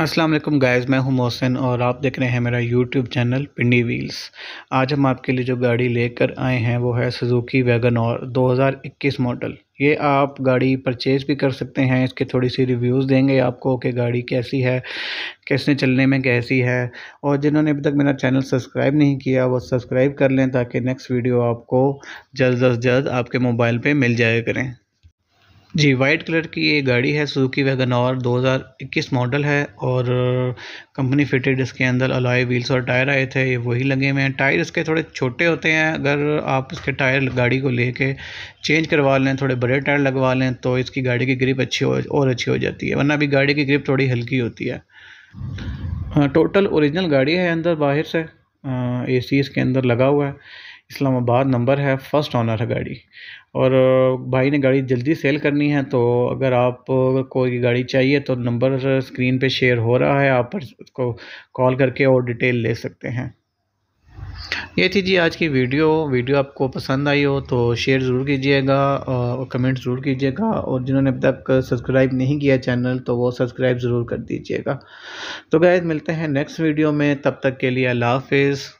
अस्सलाम वालेकुम गाइस मैं हूं मोहसिन और आप देख रहे हैं मेरा यूट्यूब चैनल पिंडी व्हील्स आज हम आपके लिए जो गाड़ी लेकर आए हैं वो है सुजुकी वैगन और 2021 मॉडल ये आप गाड़ी परचेज़ भी कर सकते हैं इसके थोड़ी सी रिव्यूज़ देंगे आपको कि गाड़ी कैसी है कैसे चलने में कैसी है और जिन्होंने अभी तक मेरा चैनल सब्सक्राइब नहीं किया वो सब्सक्राइब कर लें ताकि नेक्स्ट वीडियो आपको जल्द अज जल्द आपके मोबाइल पर मिल जाया करें जी वाइट कलर की ये गाड़ी है सुजुकी वैगन और 2021 मॉडल है और कंपनी uh, फिटेड इसके अंदर अलॉय व्हील्स और टायर आए थे ये वही लगे हुए हैं टायर इसके थोड़े छोटे होते हैं अगर आप इसके टायर गाड़ी को लेके चेंज करवा लें थोड़े बड़े टायर लगवा लें तो इसकी गाड़ी की ग्रिप अच्छी हो और अच्छी हो जाती है वरना भी गाड़ी की ग्रिप थोड़ी हल्की होती है टोटल हाँ, औरिजिनल गाड़ी है अंदर बाहर से ए सी इसके अंदर लगा हुआ है इस्लामाबाद नंबर है फर्स्ट ऑनर है गाड़ी और भाई ने गाड़ी जल्दी सेल करनी है तो अगर आप कोई गाड़ी चाहिए तो नंबर स्क्रीन पे शेयर हो रहा है आप उसको कॉल करके और डिटेल ले सकते हैं ये थी जी आज की वीडियो वीडियो आपको पसंद आई हो तो शेयर ज़रूर कीजिएगा और कमेंट ज़रूर कीजिएगा और जिन्होंने अब तक सब्सक्राइब नहीं किया चैनल तो वो सब्सक्राइब ज़रूर कर दीजिएगा तो गैज मिलते हैं नेक्स्ट वीडियो में तब तक के लिए अल्लाह हाफिज़